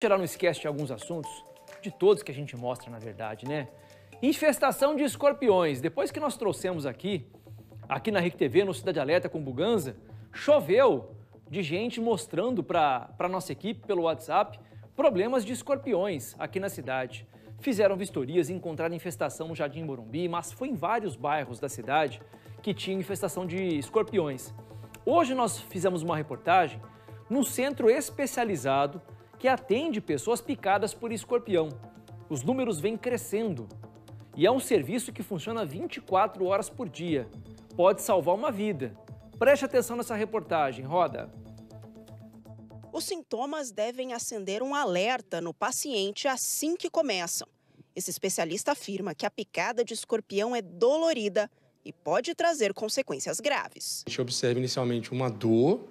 geral não esquece de alguns assuntos, de todos que a gente mostra, na verdade, né? Infestação de escorpiões. Depois que nós trouxemos aqui, aqui na RIC TV, no Cidade Alerta com Buganza, choveu de gente mostrando para a nossa equipe pelo WhatsApp problemas de escorpiões aqui na cidade. Fizeram vistorias e encontraram infestação no Jardim Morumbi, mas foi em vários bairros da cidade que tinha infestação de escorpiões. Hoje nós fizemos uma reportagem num centro especializado que atende pessoas picadas por escorpião. Os números vêm crescendo. E é um serviço que funciona 24 horas por dia. Pode salvar uma vida. Preste atenção nessa reportagem, roda. Os sintomas devem acender um alerta no paciente assim que começam. Esse especialista afirma que a picada de escorpião é dolorida e pode trazer consequências graves. A gente observa inicialmente uma dor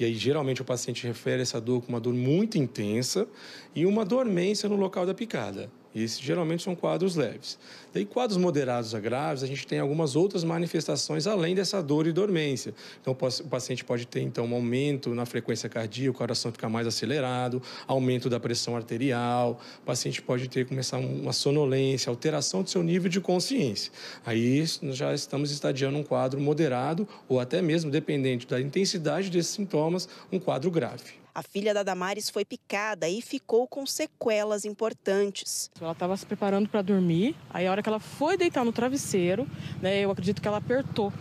e aí, geralmente, o paciente refere essa dor com uma dor muito intensa e uma dormência no local da picada. E esses, geralmente são quadros leves. Daí, quadros moderados a graves, a gente tem algumas outras manifestações além dessa dor e dormência. Então, o paciente pode ter, então, um aumento na frequência cardíaca, o coração fica mais acelerado, aumento da pressão arterial, o paciente pode ter, começar uma sonolência, alteração do seu nível de consciência. Aí, nós já estamos estadiando um quadro moderado ou até mesmo, dependente da intensidade desses sintomas, um quadro grave. A filha da Damares foi picada e ficou com sequelas importantes. Ela estava se preparando para dormir, aí a hora que ela foi deitar no travesseiro, né, eu acredito que ela apertou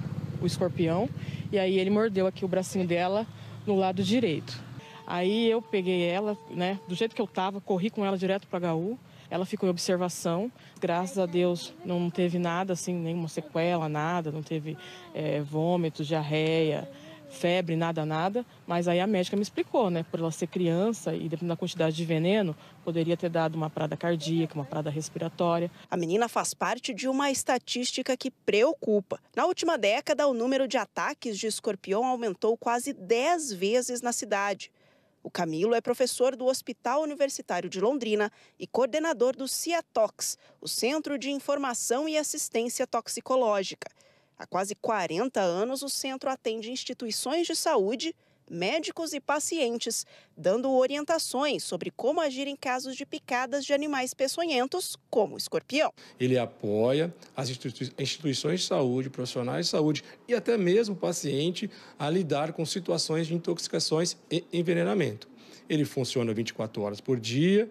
o escorpião e aí ele mordeu aqui o bracinho dela no lado direito. Aí eu peguei ela, né, do jeito que eu tava, corri com ela direto para HU. Ela ficou em observação. Graças a Deus não teve nada assim, nenhuma sequela, nada, não teve é, vômitos, diarreia febre, nada, nada. Mas aí a médica me explicou, né? Por ela ser criança e dependendo da quantidade de veneno, poderia ter dado uma parada cardíaca, uma parada respiratória. A menina faz parte de uma estatística que preocupa. Na última década, o número de ataques de escorpião aumentou quase 10 vezes na cidade. O Camilo é professor do Hospital Universitário de Londrina e coordenador do CIATOX, o Centro de Informação e Assistência Toxicológica. Há quase 40 anos, o centro atende instituições de saúde, médicos e pacientes, dando orientações sobre como agir em casos de picadas de animais peçonhentos, como o escorpião. Ele apoia as instituições de saúde, profissionais de saúde e até mesmo o paciente a lidar com situações de intoxicações e envenenamento. Ele funciona 24 horas por dia,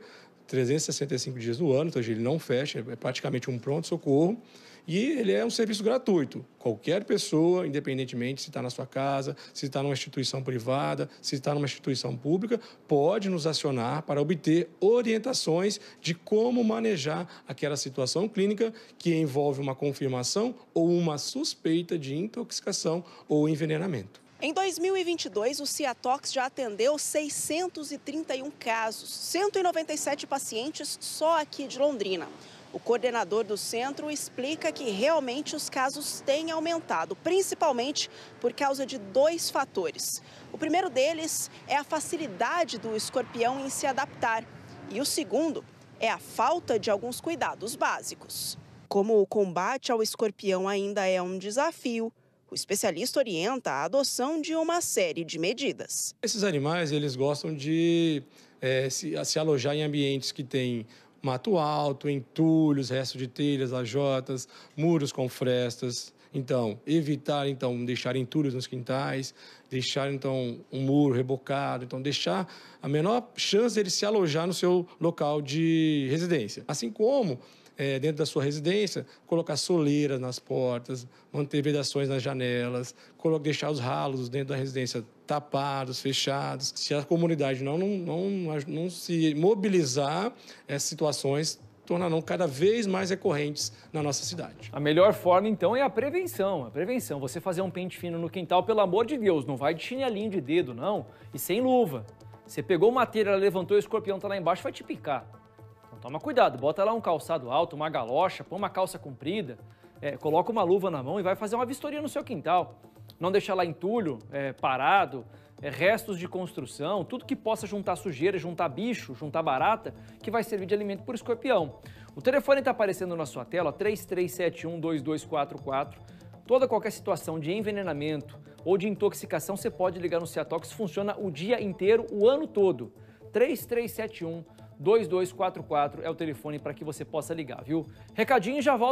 365 dias do ano, então ele não fecha, é praticamente um pronto-socorro. E ele é um serviço gratuito. Qualquer pessoa, independentemente se está na sua casa, se está numa instituição privada, se está numa instituição pública, pode nos acionar para obter orientações de como manejar aquela situação clínica que envolve uma confirmação ou uma suspeita de intoxicação ou envenenamento. Em 2022, o Ciatox já atendeu 631 casos, 197 pacientes só aqui de Londrina. O coordenador do centro explica que realmente os casos têm aumentado, principalmente por causa de dois fatores. O primeiro deles é a facilidade do escorpião em se adaptar, e o segundo é a falta de alguns cuidados básicos. Como o combate ao escorpião ainda é um desafio, o especialista orienta a adoção de uma série de medidas. Esses animais eles gostam de é, se, se alojar em ambientes que têm mato alto, entulhos, resto de telhas, lajotas, muros com frestas. Então, evitar então deixar entulhos nos quintais, deixar então um muro rebocado, então deixar a menor chance eles se alojar no seu local de residência. Assim como é, dentro da sua residência, colocar soleiras nas portas, manter vedações nas janelas, deixar os ralos dentro da residência tapados, fechados. Se a comunidade não, não, não, não se mobilizar, essas situações tornarão cada vez mais recorrentes na nossa cidade. A melhor forma, então, é a prevenção. A prevenção. Você fazer um pente fino no quintal, pelo amor de Deus, não vai de chinelinho de dedo, não, e sem luva. Você pegou uma telha, levantou, o escorpião está lá embaixo, vai te picar. Então toma cuidado, bota lá um calçado alto, uma galocha, põe uma calça comprida, é, coloca uma luva na mão e vai fazer uma vistoria no seu quintal. Não deixar lá entulho é, parado, é, restos de construção, tudo que possa juntar sujeira, juntar bicho, juntar barata, que vai servir de alimento para o escorpião. O telefone está aparecendo na sua tela, 33712244. Toda qualquer situação de envenenamento ou de intoxicação, você pode ligar no Ciatox, funciona o dia inteiro, o ano todo. 3371 2244. 2244 é o telefone para que você possa ligar, viu? Recadinho e já volto.